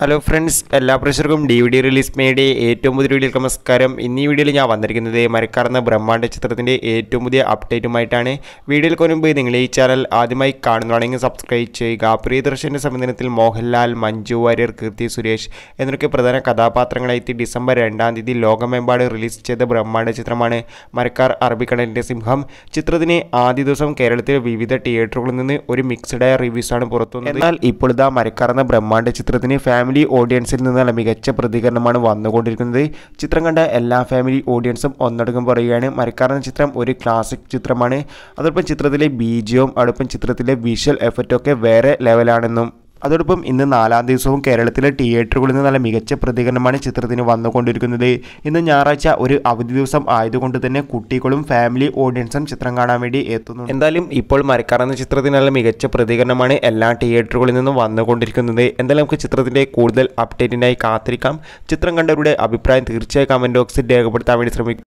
hello friends എല്ലാ പ്രഷർക്കും D V D release മേയുടെ ഏറ്റവും പുതിയ വീഡിയോയിലേക്ക് നമസ്കാരം ഇന്നീ വീഡിയോയിൽ ഞാൻ വന്നിരിക്കുന്നത് മരക്കാർന്ന ബ്രഹ്മാണ്ഡ ചിത്രത്തിൻ്റെ ഏറ്റവും പുതിയ അപ്ഡേറ്റുമായിട്ടാണ് വീഡിയോയിൽ കൊരുമ്പ് നിങ്ങൾ ഈ ചാനൽ ആദ്യമായി കാണുന്നതാണെങ്കിൽ സബ്സ്ക്രൈബ് ചെയ്യുക പ്രിയദർശൻ്റെ സംവിധാനത്തിൽ മോഹൻലാൽ മഞ്ജു വാര്യർ കീർത്തി സുരേഷ് എന്നൊക്കെ പ്രധാന കഥാപാത്രങ്ങളായി ഡിസംബർ രണ്ടാം തീയതി ലോകമെമ്പാട് റിലീസ് ചെയ്ത ബ്രഹ്മാണ്ഡ ചിത്രമാണ് മരക്കാർ അറബിക്കടലിൻ്റെ സിംഹം ചിത്രത്തിന് ആദ്യ ദിവസം കേരളത്തിലെ വിവിധ തിയേറ്ററുകളിൽ നിന്ന് ഒരു മിക്സഡായ റിവ്യൂസാണ് പുറത്തുവന്നത് എന്നാൽ ഇപ്പോഴത്തെ മരക്കാർന്ന ബ്രഹ്മാണ്ഡ ചിത്രത്തിന് ഫാമിലി ഫാമിലി ഓഡിയൻസിൽ നിന്നുള്ള മികച്ച പ്രതികരണമാണ് വന്നുകൊണ്ടിരിക്കുന്നത് ചിത്രം കണ്ട എല്ലാ ഫാമിലി ഓഡിയൻസും ഒന്നടങ്കം പറയുകയാണ് മരക്കാരൻ ചിത്രം ഒരു ക്ലാസിക് ചിത്രമാണ് അതോടൊപ്പം ചിത്രത്തിലെ ബീജിയവും അതോടൊപ്പം ചിത്രത്തിലെ വിഷ്വൽ എഫക്റ്റൊക്കെ വേറെ ലെവലാണെന്നും അതോടൊപ്പം ഇന്ന് നാലാം ദിവസവും കേരളത്തിലെ തിയേറ്ററുകളിൽ നിന്ന് നല്ല മികച്ച പ്രതികരണമാണ് ചിത്രത്തിന് വന്നുകൊണ്ടിരിക്കുന്നത് ഇന്ന് ഞായറാഴ്ച ഒരു അവധി ദിവസം ആയതുകൊണ്ട് തന്നെ കുട്ടികളും ഫാമിലി ഓഡിയൻസും ചിത്രം കാണാൻ വേണ്ടി എത്തുന്നു എന്തായാലും ഇപ്പോൾ മരക്കാർ എന്ന ചിത്രത്തിന് നല്ല മികച്ച പ്രതികരണമാണ് എല്ലാ തിയേറ്ററുകളിൽ നിന്നും വന്നുകൊണ്ടിരിക്കുന്നത് എന്തായാലും നമുക്ക് ചിത്രത്തിൻ്റെ കൂടുതൽ അപ്ഡേറ്റിനായി കാത്തിരിക്കാം ചിത്രം കണ്ടവരുടെ അഭിപ്രായം തീർച്ചയായും കമൻറ്റ് ബോക്സിൽ രേഖപ്പെടുത്താൻ വേണ്ടി ശ്രമിക്കും